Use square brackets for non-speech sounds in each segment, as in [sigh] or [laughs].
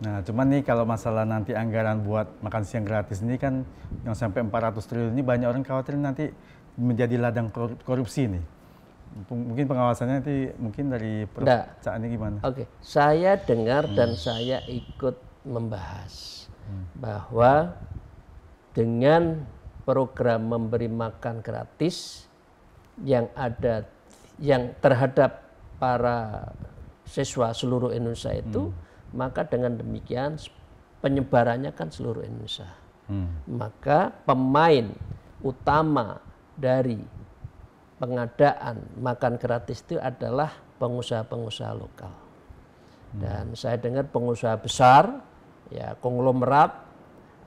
Nah, cuman nih kalau masalah nanti anggaran buat makan siang gratis ini kan yang sampai 400 triliun ini banyak orang khawatir nanti menjadi ladang korupsi nih. Mungkin pengawasannya nanti mungkin dari cak ini gimana? Oke, okay. saya dengar hmm. dan saya ikut membahas hmm. bahwa dengan program memberi makan gratis yang ada yang terhadap para siswa seluruh Indonesia itu hmm maka dengan demikian penyebarannya kan seluruh Indonesia. Hmm. Maka pemain utama dari pengadaan makan gratis itu adalah pengusaha-pengusaha lokal. Hmm. Dan saya dengar pengusaha besar, ya konglomerat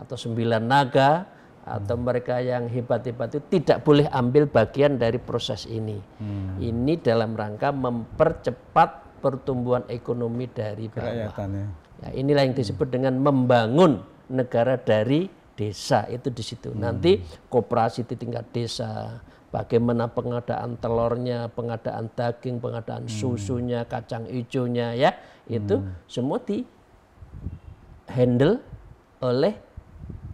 atau sembilan naga atau hmm. mereka yang hebat-hebat itu tidak boleh ambil bagian dari proses ini. Hmm. Ini dalam rangka mempercepat pertumbuhan ekonomi dari bawah. Ya. ya, inilah yang disebut hmm. dengan membangun negara dari desa itu di situ. Hmm. Nanti kooperasi di tingkat desa, bagaimana pengadaan telurnya, pengadaan daging, pengadaan hmm. susunya, kacang hijaunya ya, itu hmm. semua di handle oleh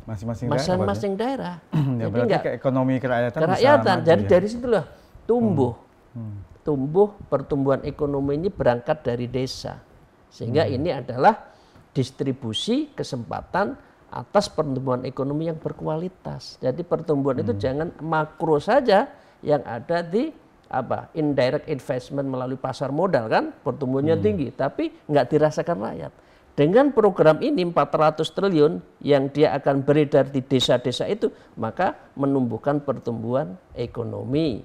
masing-masing masing daerah. Ya? [clears throat] ya, Jadi enggak, ekonomi kerakyatan. Kerakyatan. Jadi ya. dari situlah tumbuh. Hmm. Hmm tumbuh pertumbuhan ekonomi ini berangkat dari desa. Sehingga hmm. ini adalah distribusi kesempatan atas pertumbuhan ekonomi yang berkualitas. Jadi pertumbuhan hmm. itu jangan makro saja yang ada di apa indirect investment melalui pasar modal kan pertumbuhannya hmm. tinggi tapi nggak dirasakan rakyat. Dengan program ini 400 triliun yang dia akan beredar di desa-desa itu maka menumbuhkan pertumbuhan ekonomi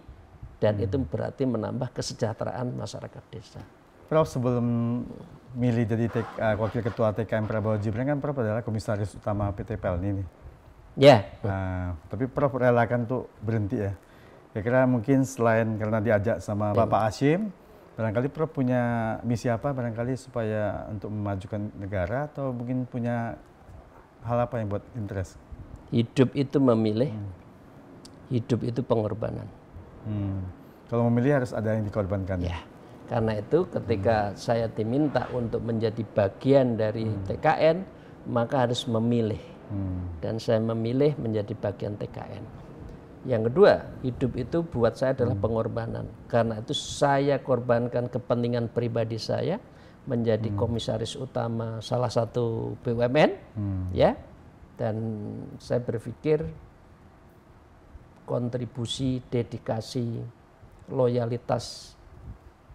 dan hmm. itu berarti menambah kesejahteraan masyarakat desa. Prof sebelum milih jadi tek, uh, eh, wakil ketua TKM Prabowo Gibran kan Prof adalah komisaris utama PT PLN ini. Ya. Yeah. Uh, tapi Prof relakan tuh berhenti ya. Ya kira mungkin selain karena diajak sama yeah. Bapak Asim, barangkali Prof punya misi apa barangkali supaya untuk memajukan negara atau mungkin punya hal apa yang buat interest? Hidup itu memilih, hmm. hidup itu pengorbanan. Hmm. Kalau memilih harus ada yang dikorbankan. Ya? ya. Karena itu ketika hmm. saya diminta untuk menjadi bagian dari hmm. TKN, maka harus memilih. Hmm. Dan saya memilih menjadi bagian TKN. Yang kedua, hidup itu buat saya adalah hmm. pengorbanan. Karena itu saya korbankan kepentingan pribadi saya menjadi hmm. komisaris utama salah satu BUMN, hmm. ya. Dan saya berpikir kontribusi, dedikasi, loyalitas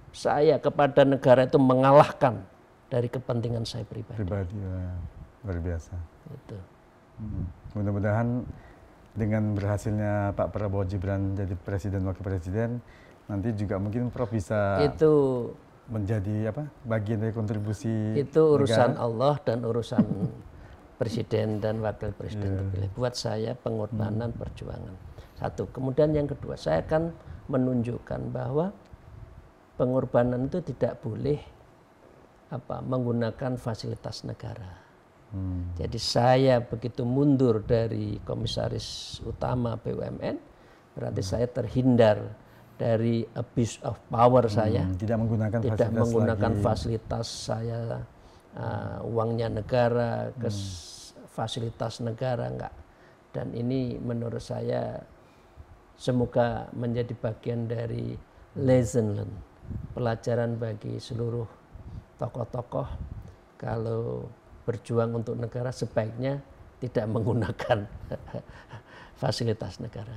saya kepada negara itu mengalahkan dari kepentingan saya pribadi. Pribadi, ya. luar biasa. Itu. Hmm. Mudah-mudahan dengan berhasilnya Pak Prabowo Gibran jadi presiden wakil presiden, nanti juga mungkin Prof bisa itu menjadi apa bagian dari kontribusi itu urusan negara. Allah dan urusan [laughs] presiden dan wakil presiden yeah. terpilih. Buat saya pengorbanan hmm. perjuangan. Satu. Kemudian yang kedua, saya akan menunjukkan bahwa pengorbanan itu tidak boleh apa menggunakan fasilitas negara. Hmm. Jadi saya begitu mundur dari komisaris utama BUMN, berarti hmm. saya terhindar dari abuse of power hmm, saya. Tidak menggunakan tidak fasilitas menggunakan fasilitas saya uh, uangnya negara, hmm. fasilitas negara enggak. Dan ini menurut saya Semoga menjadi bagian dari lesson learned, pelajaran bagi seluruh tokoh-tokoh kalau berjuang untuk negara sebaiknya tidak menggunakan [laughs] fasilitas negara.